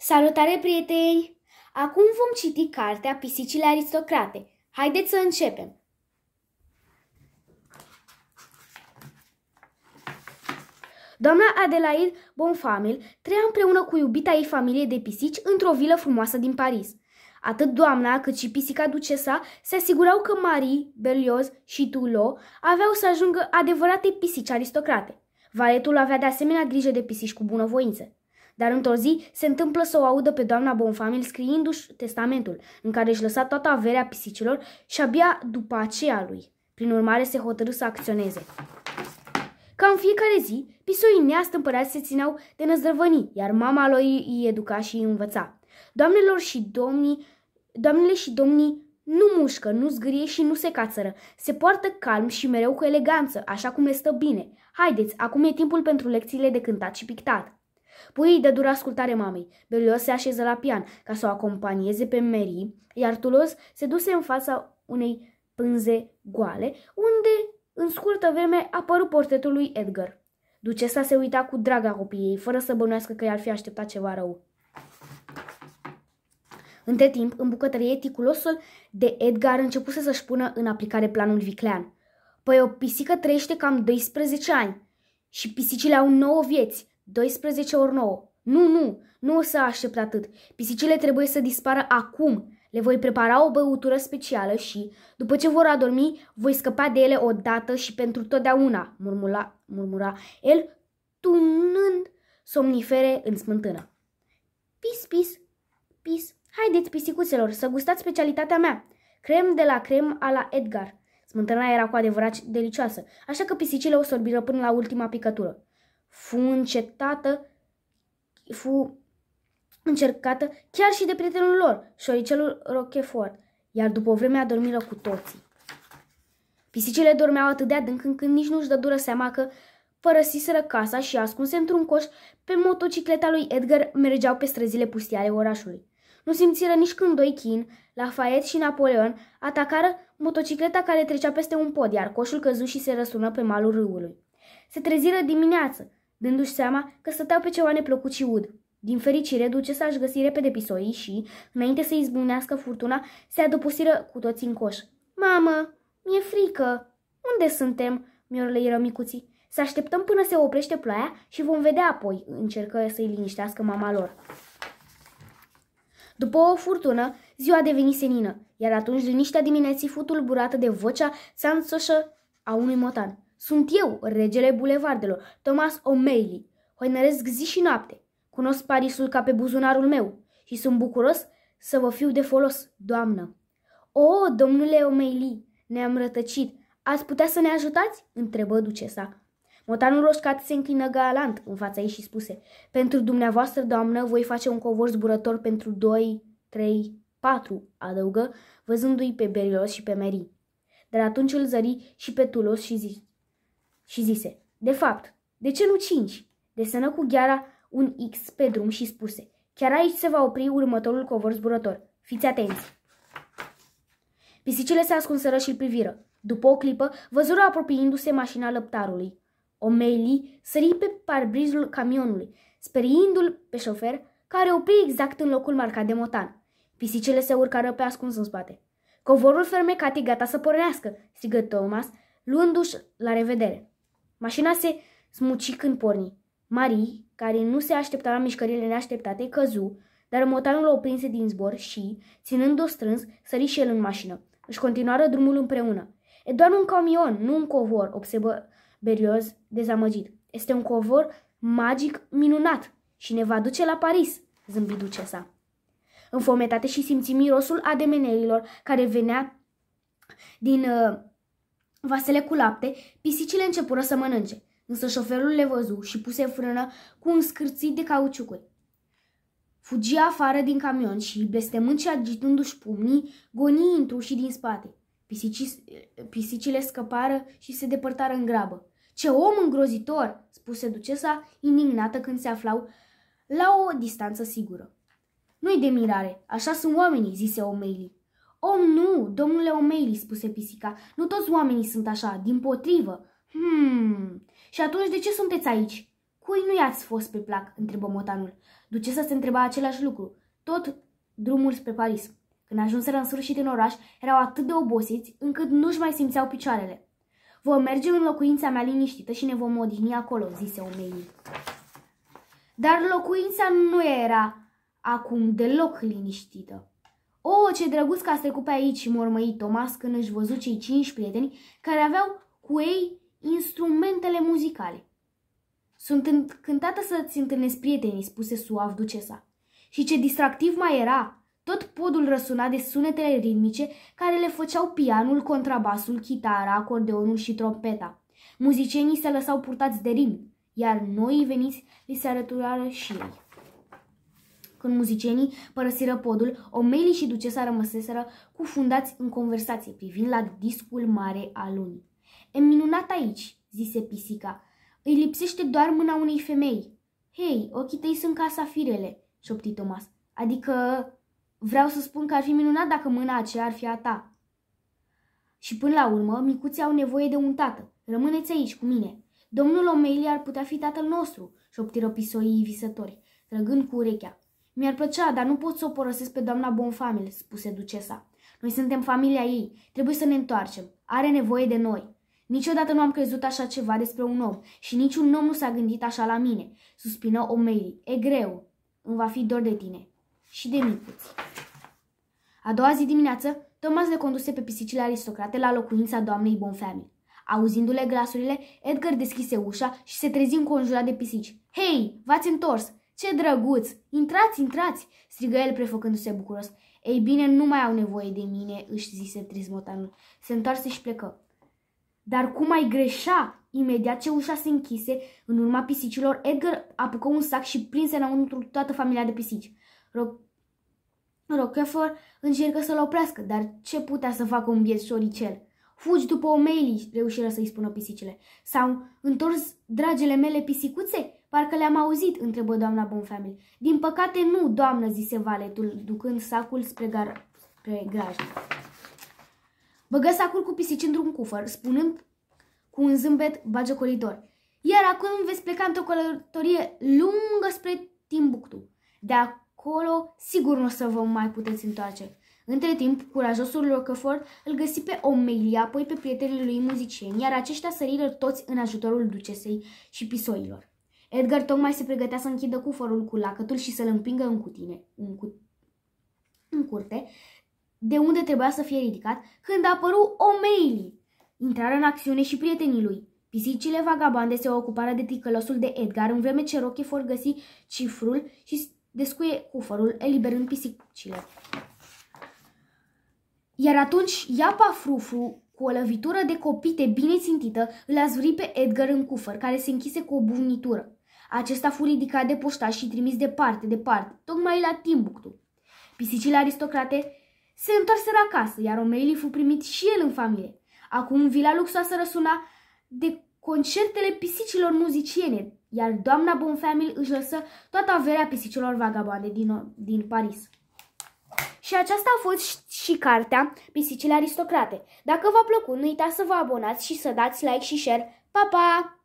Salutare, prieteni! Acum vom citi cartea Pisicile aristocrate. Haideți să începem! Doamna Adelaide Bonfamil trăia împreună cu iubita ei familie de pisici într-o vilă frumoasă din Paris. Atât doamna cât și pisica ducesa se asigurau că Marie, Berlioz și Tulo aveau să ajungă adevărate pisici aristocrate. Valetul avea de asemenea grijă de pisici cu bunăvoință dar într-o zi se întâmplă să o audă pe doamna Bonfamil scriindu-și testamentul, în care își lăsa toată averea pisicilor și abia după aceea lui. Prin urmare, se hotărâ să acționeze. Ca în fiecare zi, pisoii neastâmpărați se țineau de năzdrăvănii, iar mama lor îi educa și îi învăța. Doamnelor și domnii, doamnele și domnii nu mușcă, nu zgârie și nu se cațără. Se poartă calm și mereu cu eleganță, așa cum le stă bine. Haideți, acum e timpul pentru lecțiile de cântat și pictat. Puii dă dură ascultare mamei. Berlioz se așeză la pian ca să o acompanieze pe Mary, iar Tulos se duse în fața unei pânze goale, unde, în scurtă vreme, apăru portretul lui Edgar. Ducesa se uita cu draga copiii, fără să bănuiască că i-ar fi așteptat ceva rău. Între timp, în bucătărie, ticulosul de Edgar începuse să-și pună în aplicare planul viclean. Păi o pisică trăiește cam 12 ani și pisicile au 9 vieți, 12 ori 9. Nu, nu, nu o să aștept atât. Pisicile trebuie să dispară acum. Le voi prepara o băutură specială și, după ce vor adormi, voi scăpa de ele odată și pentru totdeauna, murmura, murmura el, tunând somnifere în smântână. Pis, pis, pis, haideți, pisicuțelor, să gustați specialitatea mea. Crem de la crem a la Edgar. Smântâna era cu adevărat delicioasă, așa că pisicile o sorbiră până la ultima picătură fu încetată, fu încercată chiar și de prietenul lor, șoricelul Rochefort, iar după o vreme adormiră cu toții. Pisicile dormeau atât de adânc încât nici nu-și dură seama că părăsiseră casa și ascunse într-un coș pe motocicleta lui Edgar mergeau pe străzile pustii ale orașului. Nu simțiră nici când doi chin, Lafayette și Napoleon atacară motocicleta care trecea peste un pod, iar coșul căzu și se răsună pe malul râului. Se treziră dimineață, dându-și seama că stăteau pe ceva neplăcut și ud. Din fericire, să și găsi repede pisoii și, înainte să izbunească furtuna, se adăposiră cu toți în coș. Mamă, mi-e frică! Unde suntem?" miorlăiră micuții. Să așteptăm până se oprește ploaia și vom vedea apoi, încercă să-i liniștească mama lor. După o furtună, ziua deveni senină, iar atunci liniștea dimineții fu tulburată de vocea țanțoșă a unui motan. Sunt eu, regele bulevardelor, Thomas O'Malley. Hoinăresc zi și noapte. Cunosc Parisul ca pe buzunarul meu și sunt bucuros să vă fiu de folos, doamnă. O, oh, domnule O'Malley, ne-am rătăcit. Ați putea să ne ajutați? întrebă ducesa. Motanul roșcat se înclină galant în fața ei și spuse, Pentru dumneavoastră, doamnă, voi face un covor zburător pentru doi, trei, patru, adăugă, văzându-i pe Berilos și pe Mary. Dar atunci îl zări și pe Tulos și zi, și zise, De fapt, de ce nu cinci? Desenă cu gheara un X pe drum și spuse, Chiar aici se va opri următorul covor zburător. Fiți atenți! Pisicile se ascunseră și l priviră. După o clipă, văzură apropiindu-se mașina lăptarului. Omeli sări pe parbrizul camionului, speriindu-l pe șofer, care opri exact în locul marcat de motan. Pisicile se urcară pe ascuns în spate. Covorul fermecat e gata să pornească, strigă Thomas, luându-și la revedere. Mașina se smuci când porni. Marie, care nu se aștepta la mișcările neașteptate, căzu, dar motanul o prinse din zbor și, ținând-o strâns, sări și el în mașină. Își continuară drumul împreună. E doar un camion, nu un covor, observă Berioz dezamăgit. Este un covor magic minunat și ne va duce la Paris, zâmbi ducesa. Înfometate și simți mirosul ademenerilor care venea din uh, vasele cu lapte, pisicile începură să mănânce, însă șoferul le văzu și puse frână cu un scârțit de cauciucuri. Fugi afară din camion și, blestemând și agitându-și pumnii, goni și din spate. Pisicii, pisicile scăpară și se depărtară în grabă. Ce om îngrozitor!" spuse ducesa, indignată când se aflau la o distanță sigură. Nu-i de mirare, așa sunt oamenii," zise omelii. Oh, nu, domnule O'Malley, spuse pisica, nu toți oamenii sunt așa, din potrivă. Hmm, și atunci de ce sunteți aici? Cui nu i-ați fost pe plac? întrebă motanul. să se întreba același lucru, tot drumul spre Paris. Când ajunseră în sfârșit în oraș, erau atât de obosiți încât nu-și mai simțeau picioarele. Vom merge în locuința mea liniștită și ne vom odihni acolo, zise O'Malley. Dar locuința nu era acum deloc liniștită. O, oh, ce drăguț că ați trecut pe aici, mormăi Tomas când își văzu cei cinci prieteni care aveau cu ei instrumentele muzicale. Sunt încântată să-ți întâlnesc prietenii, spuse suav ducesa. Și ce distractiv mai era! Tot podul răsuna de sunetele ritmice care le făceau pianul, contrabasul, chitara, acordeonul și trompeta. Muzicienii se lăsau purtați de rim, iar noi veniți li se arătură și ei. Când muzicienii părăsiră podul, O'Malley și Ducesa rămăseseră cufundați în conversație privind la discul mare al lunii. E minunat aici, zise pisica. Îi lipsește doar mâna unei femei. Hei, ochii tăi sunt ca safirele, șopti Thomas. Adică vreau să spun că ar fi minunat dacă mâna aceea ar fi a ta. Și până la urmă, micuții au nevoie de un tată. Rămâneți aici cu mine. Domnul Omeli ar putea fi tatăl nostru, șoptiră pisoii visători, trăgând cu urechea. Mi-ar plăcea, dar nu pot să o părăsesc pe doamna Bonfamil, spuse ducesa. Noi suntem familia ei, trebuie să ne întoarcem. Are nevoie de noi. Niciodată nu am crezut așa ceva despre un om și niciun om nu s-a gândit așa la mine, suspină O'Malley. E greu. Îmi va fi dor de tine. Și de micuți. A doua zi dimineață, Thomas le conduse pe pisicile aristocrate la locuința doamnei Bonfamil. Auzindu-le glasurile, Edgar deschise ușa și se trezi înconjurat de pisici. Hei, v-ați întors! Ce drăguț! Intrați, intrați!" strigă el prefăcându-se bucuros. Ei bine, nu mai au nevoie de mine," își zise Trismotanul. Se întoarse și plecă. Dar cum ai greșa? Imediat ce ușa se închise, în urma pisicilor, Edgar apucă un sac și prinse înăuntru toată familia de pisici. Ro- Rockefeller încercă să-l oprească, dar ce putea să facă un biet șoricel? Fugi după O'Malley, reușiră să-i spună pisicile. Sau întors dragele mele pisicuțe? Parcă le-am auzit, întrebă doamna Bonfamil. Din păcate nu, doamnă, zise valetul, ducând sacul spre, gar... spre graj. Băgă sacul cu pisici într-un cufăr, spunând cu un zâmbet bagiocoritor. Iar acum veți pleca într-o călătorie lungă spre Timbuktu. De acolo, sigur nu o să vă mai puteți întoarce. Între timp, curajosul Rockefeller îl găsi pe Omelia, apoi pe prietenii lui muzicieni, iar aceștia săriră toți în ajutorul ducesei și pisoilor. Edgar tocmai se pregătea să închidă cufărul cu lacătul și să-l împingă în, cutine, în, cu... în curte, de unde trebuia să fie ridicat, când a o O'Malley. Intrară în acțiune și prietenii lui. Pisicile vagabande se ocupară de ticălosul de Edgar, în vreme ce Rochefor găsi cifrul și descuie cufărul, eliberând pisicile. Iar atunci, iapa frufru, cu o lăvitură de copite bine țintită, îl azuri pe Edgar în cufăr, care se închise cu o bunitură. Acesta fu ridicat de poștaș și trimis departe, departe, tocmai la Timbuktu. Pisicile aristocrate se întorseră acasă, iar Omeili fu primit și el în familie. Acum vila luxoasă răsuna de concertele pisicilor muziciene, iar doamna Bonfamil își lăsă toată averea pisicilor vagabonde din, din Paris. Și aceasta a fost și cartea Pisicile Aristocrate. Dacă v-a plăcut, nu uitați să vă abonați și să dați like și share. Pa, pa!